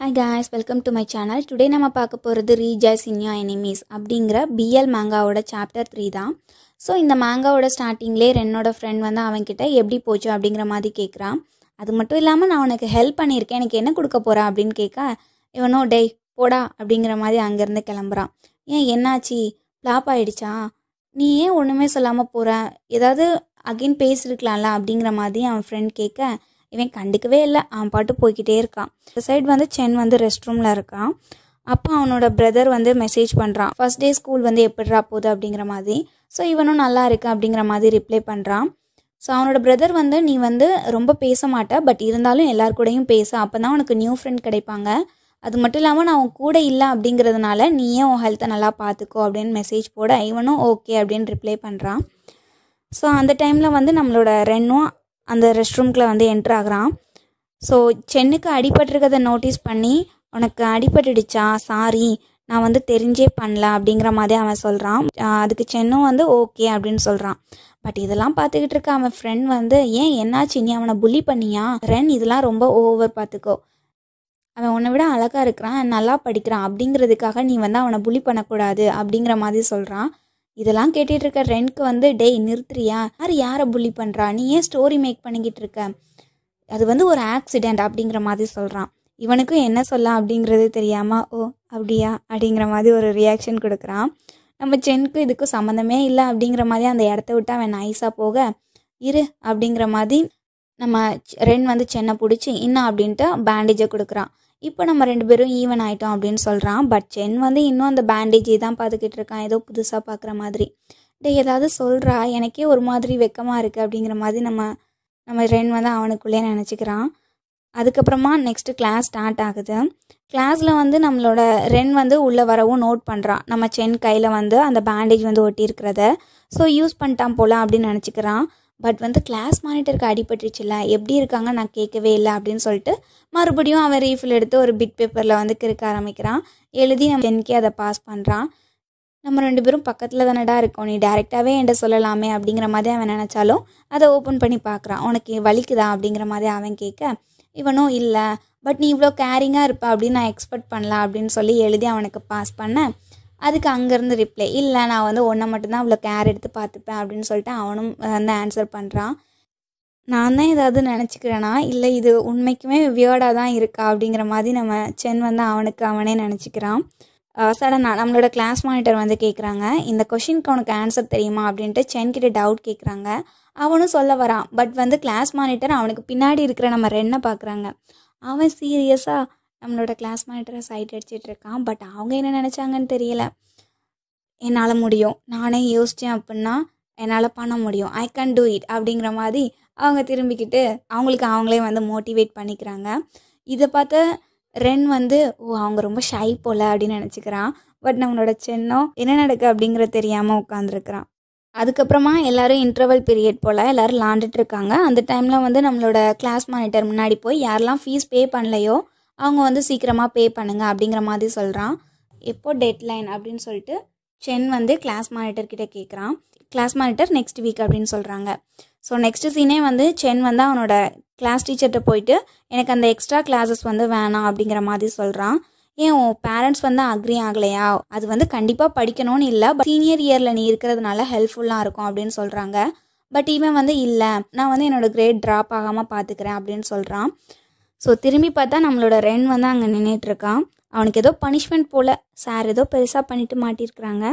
hi guys welcome to my channel today நம்ம பார்க்க போகிறது ரீஜாய்ஸ் இன்யா எனிமீஸ் அப்படிங்கிற பிஎல் மாங்காவோட சாப்டர் த்ரீ தான் ஸோ இந்த மேங்காவோட ஸ்டார்டிங்லே என்னோட ஃப்ரெண்ட் வந்து அவன்கிட்ட எப்படி போச்சு அப்படிங்கிற மாதிரி கேட்குறான் அது மட்டும் இல்லாமல் நான் உனக்கு ஹெல்ப் பண்ணியிருக்கேன் எனக்கு என்ன கொடுக்க போகிறேன் அப்படின்னு கேட்க இவனோ டேய் போடா அப்படிங்கிற மாதிரி அங்கேருந்து கிளம்புறான் ஏன் என்னாச்சு ஃப்ளாப் ஆகிடுச்சா நீ ஏன் ஒன்றுமே சொல்லாமல் போகிற ஏதாவது அகெயின் பேசியிருக்கலாம்ல அப்படிங்கிற மாதிரி அவன் ஃப்ரெண்ட் கேட்க இவன் கண்டுக்கவே இல்லை அவன் பாட்டு போய்கிட்டே இருக்கான் இந்த சைடு வந்து சென் வந்து ரெஸ்ட் ரூமில் இருக்கான் அப்போ அவனோட பிரதர் வந்து மெசேஜ் பண்ணுறான் ஃபர்ஸ்ட் டே ஸ்கூல் வந்து எப்படிரா போகுது அப்படிங்கிற மாதிரி ஸோ இவனும் நல்லா இருக்கு அப்படிங்கிற மாதிரி ரிப்ளை பண்ணுறான் ஸோ அவனோட பிரதர் வந்து நீ வந்து ரொம்ப பேச மாட்ட பட் இருந்தாலும் எல்லார் கூடயும் பேச அப்போ தான் உனக்கு நியூ ஃப்ரெண்ட் கிடைப்பாங்க அது மட்டும் இல்லாமல் நான் அவன் கூட இல்லை அப்படிங்கிறதுனால நீயே உன் ஹெல்த்தை நல்லா பார்த்துக்கோ அப்படின்னு மெசேஜ் போட இவனும் ஓகே அப்படின்னு ரிப்ளை பண்ணுறான் ஸோ அந்த டைமில் வந்து நம்மளோட ரெண்டும் அந்த ரெஸ்ட் ரூம்குள்ளே வந்து என்ட்ரு ஆகிறான் ஸோ சென்னுக்கு அடிபட்டிருக்கதை நோட்டீஸ் பண்ணி உனக்கு அடிபட்டுடுச்சா சாரி நான் வந்து தெரிஞ்சே பண்ணல அப்படிங்கிற மாதிரி அவன் சொல்கிறான் அதுக்கு சென்னும் வந்து ஓகே அப்படின்னு சொல்கிறான் பட் இதெல்லாம் பார்த்துக்கிட்டு இருக்க அவன் ஃப்ரெண்ட் வந்து ஏன் என்னாச்சு நீ அவனை புலி பண்ணியா ரென் இதெல்லாம் ரொம்ப ஓவர் பார்த்துக்கோ அவன் உன்னை விட அழகாக இருக்கிறான் நல்லா படிக்கிறான் அப்படிங்கிறதுக்காக நீ வந்து அவனை புலி பண்ணக்கூடாது அப்படிங்கிற மாதிரி சொல்கிறான் இதெல்லாம் கேட்டுட்டு இருக்க ரெண்ட்க்கு வந்து டேய் நிறுத்துறியா யார் யாரை புள்ளி பண்ணுறா நீ ஏன் ஸ்டோரி மேக் பண்ணிக்கிட்டு இருக்க அது வந்து ஒரு ஆக்சிடெண்ட் அப்படிங்கிற மாதிரி சொல்கிறான் இவனுக்கும் என்ன சொல்லலாம் அப்படிங்கிறது தெரியாமல் ஓ அப்படியா அப்படிங்கிற மாதிரி ஒரு ரியாக்ஷன் கொடுக்குறான் நம்ம சென்க்கும் இதுக்கும் சம்மந்தமே இல்லை அப்படிங்கிற மாதிரி அந்த இடத்த விட்டு அவன் நைஸாக போக இரு அப்படிங்கிற மாதிரி நம்ம ரென் வந்து சென்னை பிடிச்சி இன்னும் அப்படின்ட்டு பேண்டேஜை கொடுக்குறான் இப்போ நம்ம ரெண்டு பேரும் ஈவன் ஆகிட்டோம் அப்படின்னு சொல்கிறான் பட் சென் வந்து இன்னும் அந்த பேண்டேஜ் தான் பார்த்துக்கிட்டு இருக்கான் ஏதோ புதுசாக பார்க்குற மாதிரி டே ஏதாவது சொல்கிறா எனக்கே ஒரு மாதிரி வெக்கமாக இருக்குது அப்படிங்கிற மாதிரி நம்ம நம்ம ரென் வந்து அவனுக்குள்ளே நினச்சிக்கிறான் அதுக்கப்புறமா நெக்ஸ்ட்டு கிளாஸ் ஸ்டார்ட் ஆகுது கிளாஸில் வந்து நம்மளோட ரென் வந்து உள்ளே வரவும் நோட் பண்ணுறான் நம்ம சென் கையில் வந்து அந்த பேண்டேஜ் வந்து ஒட்டியிருக்கிறத ஸோ யூஸ் பண்ணிட்டான் போகலாம் அப்படின்னு நினச்சிக்கிறான் பட் வந்து கிளாஸ் மானிட்டருக்கு அடிபட்டுருச்சுல எப்படி இருக்காங்க நான் கேட்கவே இல்லை அப்படின்னு சொல்லிட்டு மறுபடியும் அவன் ரீஃபில் எடுத்து ஒரு பிட் பேப்பரில் வந்து கிறுக்க ஆரம்பிக்கிறான் எழுதி நம்ம என்கே அதை பாஸ் பண்ணுறான் நம்ம ரெண்டு பேரும் பக்கத்தில் தானடா இருக்கோம் நீ டேரெக்டாகவே என்கிட்ட சொல்லலாமே அப்படிங்கிற மாதிரி அவன் நினச்சாலும் அதை ஓப்பன் பண்ணி பார்க்குறான் உனக்கு வலிக்குதா அப்படிங்கிற மாதிரி அவன் கேட்க இவனும் இல்லை பட் நீ இவ்வளோ கேரிங்காக இருப்ப அப்படின்னு நான் எக்ஸ்பெக்ட் பண்ணலாம் அப்படின்னு சொல்லி எழுதி அவனுக்கு பாஸ் பண்ணேன் அதுக்கு அங்கேருந்து ரிப்ளை இல்லை நான் வந்து ஒன்றை மட்டும்தான் அவ்வளோ கேர் எடுத்து பார்த்துப்பேன் அப்படின்னு சொல்லிட்டு அவனும் வந்து ஆன்சர் பண்ணுறான் நான் தான் ஏதாவது நினச்சிக்கிறேனா இல்லை இது உண்மைக்குமே வியர்டாக தான் இருக்கா அப்படிங்கிற மாதிரி நம்ம சென் வந்து அவனுக்கு அவனே நினச்சிக்கிறான் சடனாக நம்மளோட கிளாஸ் மானிட்டர் வந்து கேட்குறாங்க இந்த கொஷினுக்கு அவனுக்கு ஆன்சர் தெரியுமா அப்படின்ட்டு சென்கிட்ட டவுட் கேட்குறாங்க அவனும் சொல்ல வரான் பட் வந்து கிளாஸ் மானிட்டர் அவனுக்கு பின்னாடி இருக்கிற நம்ம ரென்னை பார்க்குறாங்க அவன் சீரியஸாக நம்மளோட கிளாஸ் மானிட்டரை சைட் இருக்கான் பட் அவங்க என்ன நினச்சாங்கன்னு தெரியல என்னால் முடியும் நானே யோசித்தேன் அப்படின்னா என்னால் பண்ண முடியும் ஐ கேன் டூ இட் அப்படிங்கிற மாதிரி அவங்க திரும்பிக்கிட்டு அவங்களுக்கு அவங்களே வந்து மோட்டிவேட் பண்ணிக்கிறாங்க இதை பார்த்த ரென் வந்து ஓ அவங்க ரொம்ப ஷை போல் அப்படின்னு நினச்சிக்கிறான் பட் நம்மளோட சென்னோ என்ன நடக்குது அப்படிங்கிற தெரியாமல் உட்காந்துருக்குறான் அதுக்கப்புறமா எல்லோரும் இன்டர்வல் பீரியட் போல் எல்லோரும் விளாண்டுட்டு இருக்காங்க அந்த டைமில் வந்து நம்மளோட கிளாஸ் மானிட்டர் முன்னாடி போய் யாரெல்லாம் ஃபீஸ் பே பண்ணலையோ அவங்க வந்து சீக்கிரமாக பே பண்ணுங்கள் அப்படிங்கிற மாதிரி சொல்கிறான் எப்போது டெட்லைன் அப்படின்னு சொல்லிட்டு சென் வந்து கிளாஸ் கிட்டே கேட்குறான் கிளாஸ் மானிட்டர் நெக்ஸ்ட் வீக் அப்படின்னு சொல்கிறாங்க ஸோ நெக்ஸ்ட் சீனே வந்து சென் வந்து அவனோட கிளாஸ் டீச்சர்கிட்ட போயிட்டு எனக்கு அந்த எக்ஸ்ட்ரா கிளாஸஸ் வந்து வேணாம் அப்படிங்கிற மாதிரி சொல்கிறான் ஏன் உன் பேரண்ட்ஸ் வந்து அக்ரி ஆகலையா அது வந்து கண்டிப்பாக படிக்கணும்னு இல்லை பட் சீனியர் இயரில் நீ இருக்கிறதுனால ஹெல்ப்ஃபுல்லாக இருக்கும் அப்படின்னு சொல்கிறாங்க பட் இவன் வந்து இல்லை நான் வந்து என்னோடய கிரேட் ட்ராப் ஆகாமல் பார்த்துக்கிறேன் அப்படின்னு சொல்கிறான் ஸோ திரும்பி பார்த்தா நம்மளோட ரென் வந்து அங்கே நின்றுட்டுருக்கான் அவனுக்கு ஏதோ பனிஷ்மெண்ட் போல் சார் ஏதோ பெருசாக பண்ணிட்டு மாட்டியிருக்கிறாங்க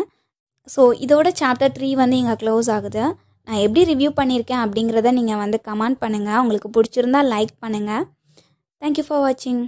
ஸோ இதோட சாப்டர் த்ரீ வந்து இங்கே க்ளோஸ் ஆகுது நான் எப்படி ரிவ்யூ பண்ணியிருக்கேன் அப்படிங்கிறத நீங்கள் வந்து கமெண்ட் பண்ணுங்கள் உங்களுக்கு பிடிச்சிருந்தா லைக் பண்ணுங்கள் தேங்க்யூ ஃபார் வாட்சிங்